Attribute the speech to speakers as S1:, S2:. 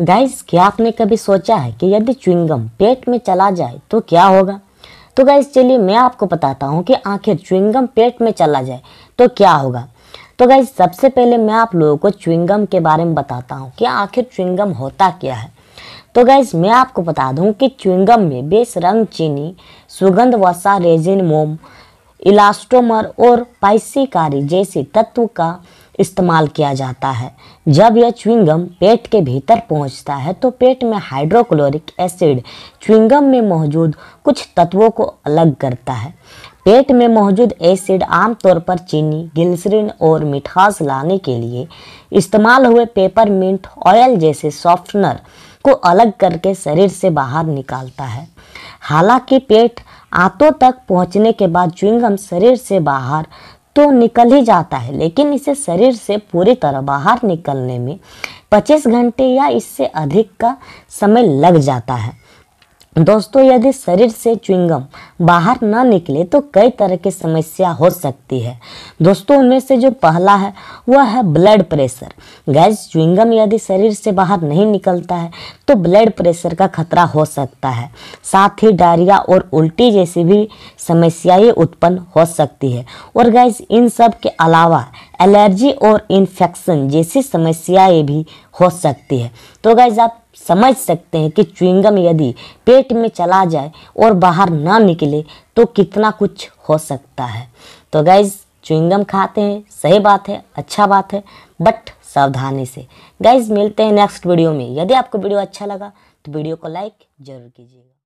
S1: guys क्या आपने कभी सोचा है कि यदि चुंगम पेट में चला जाए तो क्या होगा तो गाइस चलिए मैं आपको बताता हूँ कि आखिर च्युइंगम पेट में चला जाए तो क्या होगा तो गाइस सबसे पहले मैं आप लोगों को च्युइंगम के बारे में बताता हूँ कि आखिर च्युइंगम होता क्या है तो गैस मैं आपको बता दूँ कि च्युइंगम में बेस रंग चीनी सुगंध वसा रेजिन मोम इलास्टोमर और पाइसिकारी जैसे तत्व का इस्तेमाल किया जाता है जब यह च्विंगम पेट के भीतर पहुंचता है तो पेट में हाइड्रोक्लोरिक एसिड च्विंगम में मौजूद कुछ तत्वों को अलग करता है पेट में मौजूद एसिड आमतौर पर चीनी ग्लिसरीन और मिठास लाने के लिए इस्तेमाल हुए पेपर मिंट ऑयल जैसे सॉफ्टनर को अलग करके शरीर से बाहर निकालता है हालांकि पेट आंतों तक पहुंचने के बाद च्विंगम शरीर से बाहर तो निकल ही जाता है लेकिन इसे शरीर से पूरी तरह बाहर निकलने में 25 घंटे या इससे अधिक का समय लग जाता है दोस्तों यदि शरीर से चुंगम बाहर न निकले तो कई तरह की समस्या हो सकती है दोस्तों उनमें से जो पहला है वह है ब्लड प्रेशर गैस चुंगम यदि शरीर से बाहर नहीं निकलता है तो ब्लड प्रेशर का खतरा हो सकता है साथ ही डायरिया और उल्टी जैसी भी समस्याएं उत्पन्न हो सकती है और गैस इन सब के अलावा एलर्जी और इन्फेक्शन जैसी समस्याएं भी हो सकती है तो गाइज आप समझ सकते हैं कि चुविंगम यदि पेट में चला जाए और बाहर ना निकले तो कितना कुछ हो सकता है तो गाइज च्युइंगम खाते हैं सही बात है अच्छा बात है बट सावधानी से गाइज मिलते हैं नेक्स्ट वीडियो में यदि आपको वीडियो अच्छा लगा तो वीडियो को लाइक ज़रूर कीजिएगा